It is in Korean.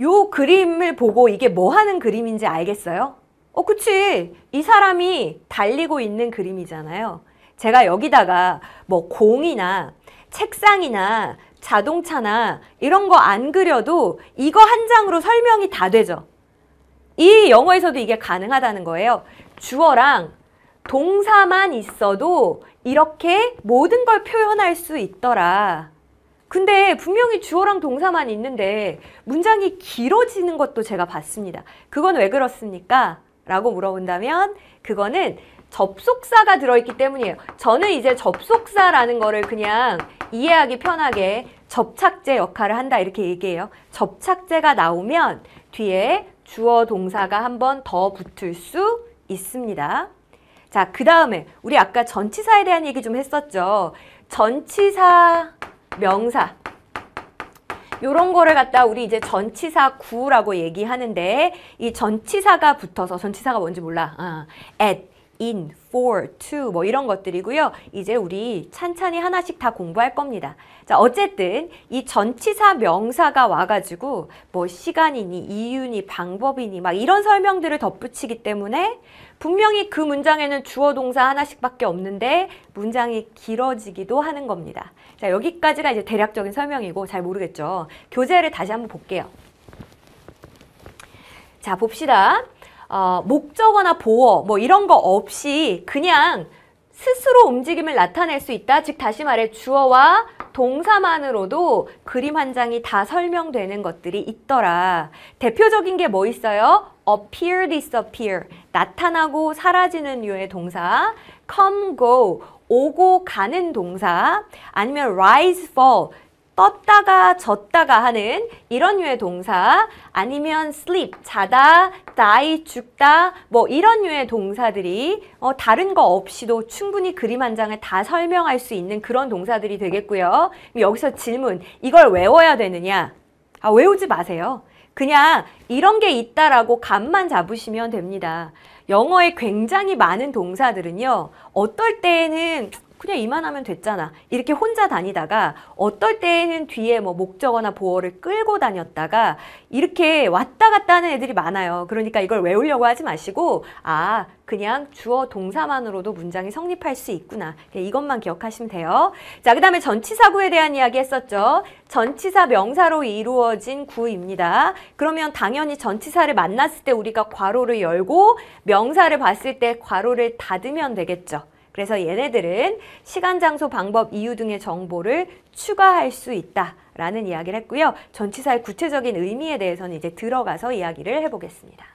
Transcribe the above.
요 그림을 보고 이게 뭐 하는 그림인지 알겠어요? 어 그치 이 사람이 달리고 있는 그림이잖아요 제가 여기다가 뭐 공이나 책상이나 자동차나 이런 거 안 그려도 이거 한 장으로 설명이 다 되죠 이 영어에서도 이게 가능하다는 거예요 주어랑 동사만 있어도 이렇게 모든 걸 표현할 수 있더라 근데 분명히 주어랑 동사만 있는데 문장이 길어지는 것도 제가 봤습니다. 그건 왜 그렇습니까? 라고 물어본다면 그거는 접속사가 들어있기 때문이에요. 저는 이제 접속사라는 거를 그냥 이해하기 편하게 접착제 역할을 한다 이렇게 얘기해요. 접착제가 나오면 뒤에 주어 동사가 한 번 더 붙을 수 있습니다. 자, 그 다음에 우리 아까 전치사에 대한 얘기 좀 했었죠. 전치사 명사 요런 거를 갖다 우리 이제 전치사 구라고 얘기하는데 이 전치사가 붙어서 전치사가 뭔지 몰라 아, at in, for, to 뭐 이런 것들이고요. 이제 우리 찬찬히 하나씩 다 공부할 겁니다. 자, 어쨌든 이 전치사 명사가 와가지고 뭐 시간이니 이유니 방법이니 막 이런 설명들을 덧붙이기 때문에 분명히 그 문장에는 주어 동사 하나씩밖에 없는데 문장이 길어지기도 하는 겁니다. 자, 여기까지가 이제 대략적인 설명이고 잘 모르겠죠. 교재를 다시 한번 볼게요. 자, 봅시다. 어, 목적어나 보어 뭐 이런 거 없이 그냥 스스로 움직임을 나타낼 수 있다. 즉 다시 말해 주어와 동사만으로도 그림 한 장이 다 설명되는 것들이 있더라. 대표적인 게 뭐 있어요? appear, disappear. 나타나고 사라지는 류의 동사. come, go. 오고 가는 동사. 아니면 rise, fall. 떴다가 졌다가 하는 이런 유의 동사 아니면 sleep 자다 die 죽다 뭐 이런 유의 동사들이 어, 다른 거 없이도 충분히 그림 한 장을 다 설명할 수 있는 그런 동사들이 되겠고요. 여기서 질문 이걸 외워야 되느냐? 아 외우지 마세요. 그냥 이런 게 있다라고 감만 잡으시면 됩니다. 영어에 굉장히 많은 동사들은요. 어떨 때에는 그냥 이만하면 됐잖아. 이렇게 혼자 다니다가 어떨 때는 에 뒤에 뭐 목적어나 보어를 끌고 다녔다가 이렇게 왔다 갔다 하는 애들이 많아요. 그러니까 이걸 외우려고 하지 마시고 아 그냥 주어 동사만으로도 문장이 성립할 수 있구나. 이것만 기억하시면 돼요. 자, 그 다음에 전치사구에 대한 이야기 했었죠. 전치사 명사로 이루어진 구입니다. 그러면 당연히 전치사를 만났을 때 우리가 괄호를 열고 명사를 봤을 때 괄호를 닫으면 되겠죠. 그래서 얘네들은 시간, 장소, 방법, 이유 등의 정보를 추가할 수 있다라는 이야기를 했고요. 전치사의 구체적인 의미에 대해서는 이제 들어가서 이야기를 해보겠습니다.